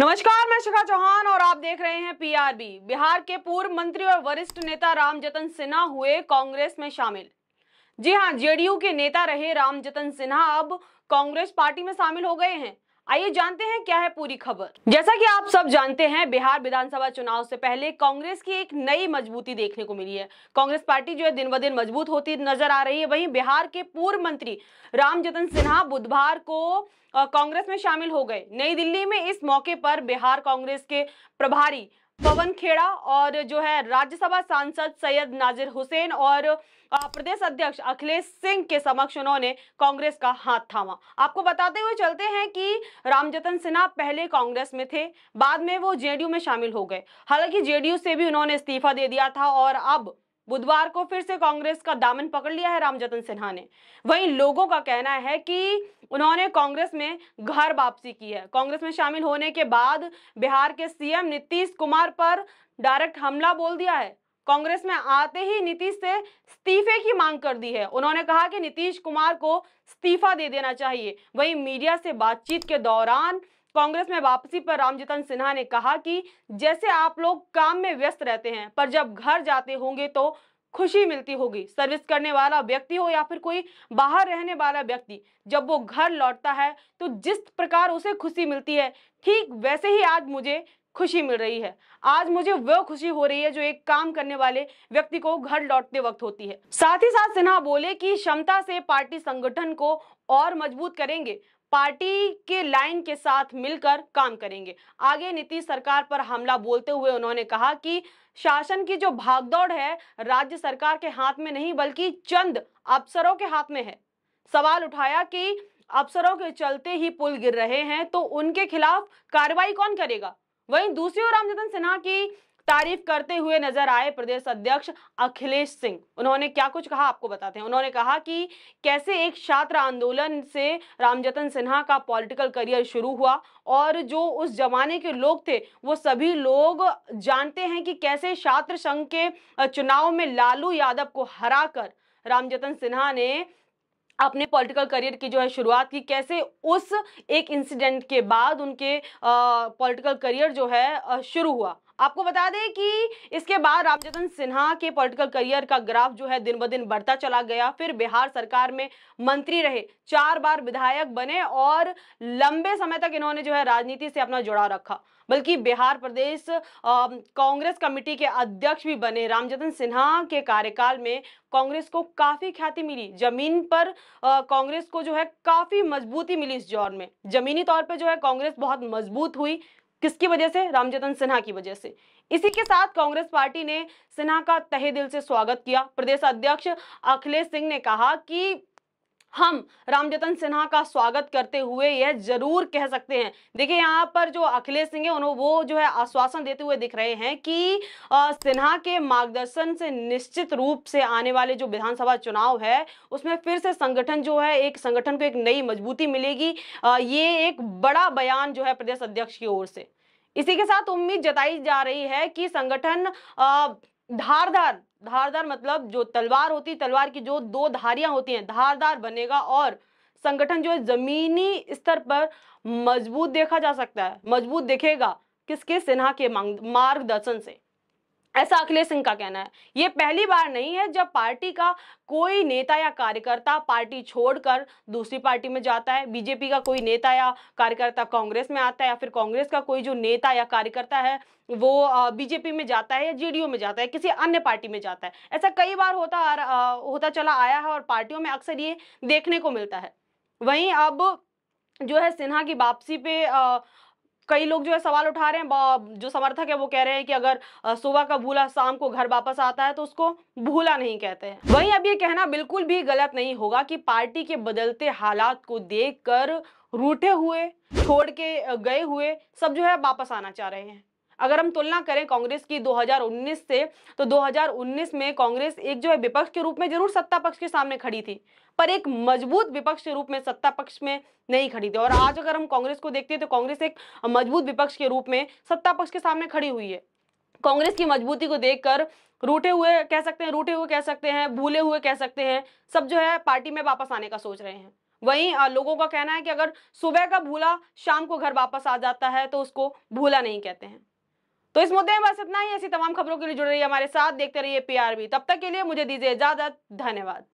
नमस्कार मैं शिखा चौहान और आप देख रहे हैं पीआरबी बिहार के पूर्व मंत्री और वरिष्ठ नेता रामजतन सिन्हा हुए कांग्रेस में शामिल जी हाँ जेडीयू के नेता रहे रामजतन सिन्हा अब कांग्रेस पार्टी में शामिल हो गए हैं आइए जानते हैं क्या है पूरी खबर जैसा कि आप सब जानते हैं बिहार विधानसभा चुनाव से पहले कांग्रेस की एक नई मजबूती देखने को मिली है कांग्रेस पार्टी जो है दिन ब दिन मजबूत होती नजर आ रही है वहीं बिहार के पूर्व मंत्री राम जतन सिन्हा बुधवार को कांग्रेस में शामिल हो गए नई दिल्ली में इस मौके पर बिहार कांग्रेस के प्रभारी पवन खेड़ा और जो है राज्यसभा सांसद सैयद नाजिर हुसैन और प्रदेश अध्यक्ष अखिलेश सिंह के समक्ष उन्होंने कांग्रेस का हाथ थामा आपको बताते हुए चलते हैं कि रामजतन सिन्हा पहले कांग्रेस में थे बाद में वो जेडीयू में शामिल हो गए हालांकि जेडीयू से भी उन्होंने इस्तीफा दे दिया था और अब बुधवार को फिर से कांग्रेस का दामन पकड़ लिया है रामजतन सिन्हा ने वहीं लोगों का कहना है कि उन्होंने कांग्रेस में घर वापसी की है कांग्रेस में शामिल होने के बाद बिहार के सीएम नीतीश कुमार पर डायरेक्ट हमला बोल दिया है कांग्रेस में आते ही नीतीश से इस्तीफे की मांग कर दी है उन्होंने कहा कि नीतीश कुमार को इस्तीफा दे देना चाहिए वहीं मीडिया से बातचीत के दौरान कांग्रेस में वापसी पर रामजतन सिन्हा ने कहा कि जैसे आप लोग काम में व्यस्त रहते हैं पर जब घर जाते होंगे तो खुशी मिलती होगी सर्विस करने वाला व्यक्ति हो या फिर कोई बाहर रहने वाला व्यक्ति जब वो घर लौटता है तो जिस प्रकार उसे खुशी मिलती है ठीक वैसे ही आज मुझे खुशी मिल रही है आज मुझे वह खुशी हो रही है जो एक काम करने वाले व्यक्ति को घर लौटते वक्त होती है साथ ही साथ सिन्हा बोले कि क्षमता से पार्टी संगठन को और मजबूत करेंगे पार्टी के लाइन के साथ मिलकर काम करेंगे आगे नीतीश सरकार पर हमला बोलते हुए उन्होंने कहा कि शासन की जो भागदौड़ है राज्य सरकार के हाथ में नहीं बल्कि चंद अफसरों के हाथ में है सवाल उठाया कि अफसरों के चलते ही पुल गिर रहे हैं तो उनके खिलाफ कार्रवाई कौन करेगा वहीं दूसरी ओर रामजतन सिन्हा की तारीफ करते हुए नजर आए प्रदेश अध्यक्ष अखिलेश सिंह उन्होंने क्या कुछ कहा आपको बताते हैं उन्होंने कहा कि कैसे एक छात्र आंदोलन से रामजतन सिन्हा का पॉलिटिकल करियर शुरू हुआ और जो उस जमाने के लोग थे वो सभी लोग जानते हैं कि कैसे छात्र संघ के चुनाव में लालू यादव को हरा कर रामजतन सिन्हा ने अपने पॉलिटिकल करियर की जो है शुरुआत की कैसे उस एक इंसिडेंट के बाद उनके पॉलिटिकल करियर जो है शुरू हुआ आपको बता दें कि इसके बाद रामचंद्र सिन्हा के पॉलिटिकल करियर का ग्राफ जो है दिन ब दिन बढ़ता चला गया फिर बिहार सरकार में मंत्री रहे चार बार विधायक बने और लंबे समय तक इन्होंने जो है राजनीति से अपना जुड़ाव रखा बल्कि बिहार प्रदेश कांग्रेस कमेटी के अध्यक्ष भी बने रामजतन सिन्हा के कार्यकाल में कांग्रेस को काफी ख्याति मिली जमीन पर कांग्रेस को जो है काफी मजबूती मिली इस दौर में जमीनी तौर पर जो है कांग्रेस बहुत मजबूत हुई किसकी वजह से रामचेतन सिन्हा की वजह से इसी के साथ कांग्रेस पार्टी ने सिन्हा का तहे दिल से स्वागत किया प्रदेश अध्यक्ष अखिलेश सिंह ने कहा कि हम रामजतन सिन्हा का स्वागत करते हुए यह जरूर कह सकते हैं देखिए यहाँ पर जो अखिलेश सिंह है वो जो है आश्वासन देते हुए दिख रहे हैं कि सिन्हा के मार्गदर्शन से निश्चित रूप से आने वाले जो विधानसभा चुनाव है उसमें फिर से संगठन जो है एक संगठन को एक नई मजबूती मिलेगी आ, ये एक बड़ा बयान जो है प्रदेश अध्यक्ष की ओर से इसी के साथ उम्मीद जताई जा रही है कि संगठन आ, धारदार धारदार मतलब जो तलवार होती है तलवार की जो दो धारियां होती हैं धारदार बनेगा और संगठन जो है जमीनी स्तर पर मजबूत देखा जा सकता है मजबूत देखेगा किसके सिन्हा के मार्गदर्शन से ऐसा अखिलेश सिंह का कहना है ये पहली बार नहीं है जब पार्टी का कोई नेता या कार्यकर्ता पार्टी छोड़कर दूसरी पार्टी में जाता है बीजेपी का कोई नेता या कार्यकर्ता कांग्रेस में आता है या फिर कांग्रेस का कोई जो नेता या कार्यकर्ता है वो बीजेपी में जाता है या जेडीयू में जाता है किसी अन्य पार्टी में जाता है ऐसा कई बार होता आ, होता चला आया है और पार्टियों में अक्सर ये देखने को मिलता है वहीं अब जो है सिन्हा की वापसी पे आ, कई लोग जो है सवाल उठा रहे हैं जो समर्थक है वो कह रहे हैं कि अगर सुबह का भूला शाम को घर वापस आता है तो उसको भूला नहीं कहते हैं वहीं अब ये कहना बिल्कुल भी गलत नहीं होगा कि पार्टी के बदलते हालात को देखकर रूठे हुए छोड़ के गए हुए सब जो है वापस आना चाह रहे हैं अगर हम तुलना करें कांग्रेस की 2019 से तो 2019 में कांग्रेस एक जो है विपक्ष के रूप में जरूर सत्ता पक्ष के सामने खड़ी थी पर एक मजबूत विपक्ष के रूप में सत्ता पक्ष में नहीं खड़ी थी और आज अगर हम कांग्रेस को देखते हैं तो कांग्रेस एक मजबूत विपक्ष के रूप में सत्ता पक्ष के सामने खड़ी हुई है कांग्रेस की मजबूती को देखकर रूठे हुए कह सकते हैं रूठे हुए कह सकते हैं भूले हुए कह सकते हैं सब जो है पार्टी में वापस आने का सोच रहे हैं वहीं लोगों का कहना है कि अगर सुबह का भूला शाम को घर वापस आ जाता है तो उसको भूला नहीं कहते हैं तो इस मुद्दे में बस इतना ही ऐसी तमाम खबरों के लिए जुड़ रही है हमारे साथ देखते रहिए पीआरबी तब तक के लिए मुझे दीजिए इजाजत धन्यवाद